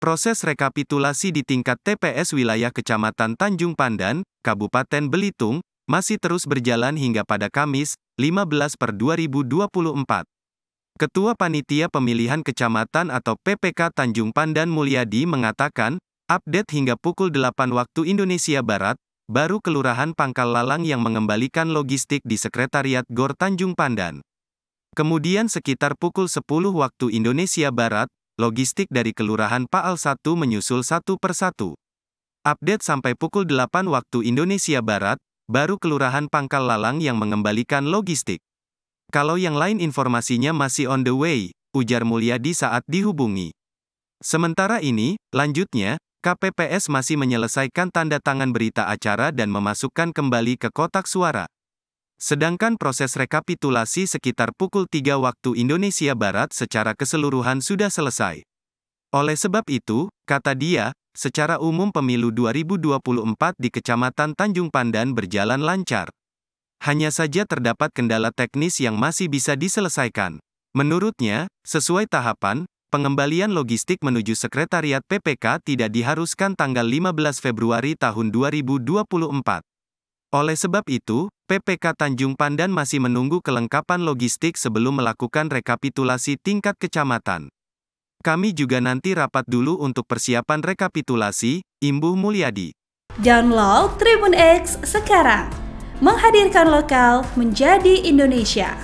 Proses rekapitulasi di tingkat TPS wilayah Kecamatan Tanjung Pandan, Kabupaten Belitung, masih terus berjalan hingga pada Kamis, 15 per 2024. Ketua Panitia Pemilihan Kecamatan atau PPK Tanjung Pandan Mulyadi mengatakan, update hingga pukul 8 waktu Indonesia Barat, baru Kelurahan Pangkal Lalang yang mengembalikan logistik di Sekretariat GOR Tanjung Pandan. Kemudian sekitar pukul 10 waktu Indonesia Barat, logistik dari Kelurahan Paal 1 menyusul satu persatu. Update sampai pukul 8 waktu Indonesia Barat, baru Kelurahan Pangkal Lalang yang mengembalikan logistik. Kalau yang lain informasinya masih on the way, ujar Mulyadi saat dihubungi. Sementara ini, lanjutnya, KPPS masih menyelesaikan tanda tangan berita acara dan memasukkan kembali ke kotak suara. Sedangkan proses rekapitulasi sekitar pukul 3 waktu Indonesia Barat secara keseluruhan sudah selesai. Oleh sebab itu, kata dia, secara umum pemilu 2024 di Kecamatan Tanjung Pandan berjalan lancar. Hanya saja terdapat kendala teknis yang masih bisa diselesaikan. Menurutnya, sesuai tahapan, pengembalian logistik menuju Sekretariat PPK tidak diharuskan tanggal 15 Februari tahun 2024. Oleh sebab itu, PPK Tanjung Pandan masih menunggu kelengkapan logistik sebelum melakukan rekapitulasi tingkat kecamatan. Kami juga nanti rapat dulu untuk persiapan rekapitulasi, Imbuh Mulyadi. Download Tribun X sekarang. Menghadirkan lokal menjadi Indonesia.